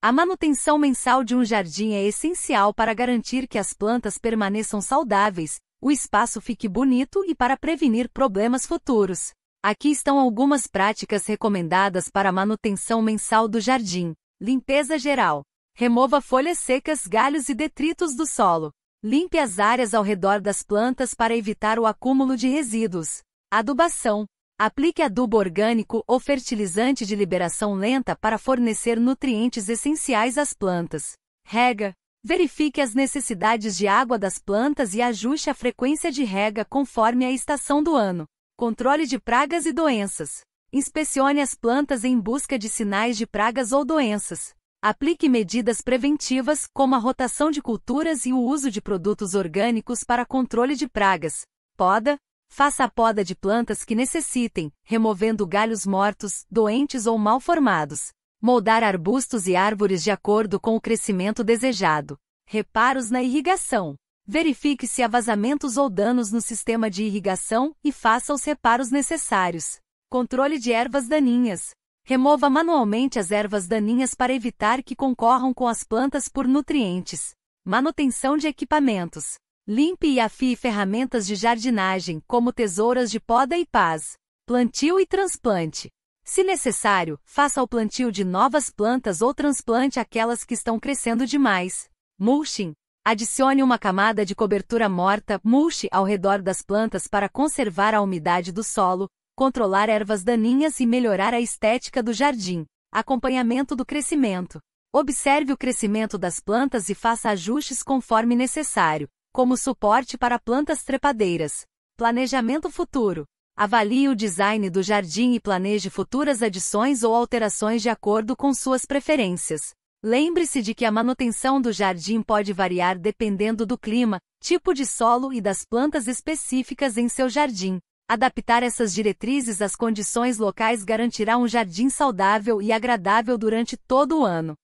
A manutenção mensal de um jardim é essencial para garantir que as plantas permaneçam saudáveis, o espaço fique bonito e para prevenir problemas futuros. Aqui estão algumas práticas recomendadas para a manutenção mensal do jardim: limpeza geral. Remova folhas secas, galhos e detritos do solo. Limpe as áreas ao redor das plantas para evitar o acúmulo de resíduos. Adubação. Aplique adubo orgânico ou fertilizante de liberação lenta para fornecer nutrientes essenciais às plantas. Rega. Verifique as necessidades de água das plantas e ajuste a frequência de rega conforme a estação do ano. Controle de pragas e doenças. Inspecione as plantas em busca de sinais de pragas ou doenças. Aplique medidas preventivas, como a rotação de culturas e o uso de produtos orgânicos para controle de pragas. Poda, Faça a poda de plantas que necessitem, removendo galhos mortos, doentes ou mal formados. Moldar arbustos e árvores de acordo com o crescimento desejado. Reparos na irrigação. Verifique se há vazamentos ou danos no sistema de irrigação e faça os reparos necessários. Controle de ervas daninhas. Remova manualmente as ervas daninhas para evitar que concorram com as plantas por nutrientes. Manutenção de equipamentos. Limpe e afie ferramentas de jardinagem, como tesouras de poda e paz, plantio e transplante. Se necessário, faça o plantio de novas plantas ou transplante aquelas que estão crescendo demais. Mulching. Adicione uma camada de cobertura morta, (mulch) ao redor das plantas para conservar a umidade do solo, controlar ervas daninhas e melhorar a estética do jardim. Acompanhamento do crescimento. Observe o crescimento das plantas e faça ajustes conforme necessário como suporte para plantas trepadeiras. Planejamento futuro. Avalie o design do jardim e planeje futuras adições ou alterações de acordo com suas preferências. Lembre-se de que a manutenção do jardim pode variar dependendo do clima, tipo de solo e das plantas específicas em seu jardim. Adaptar essas diretrizes às condições locais garantirá um jardim saudável e agradável durante todo o ano.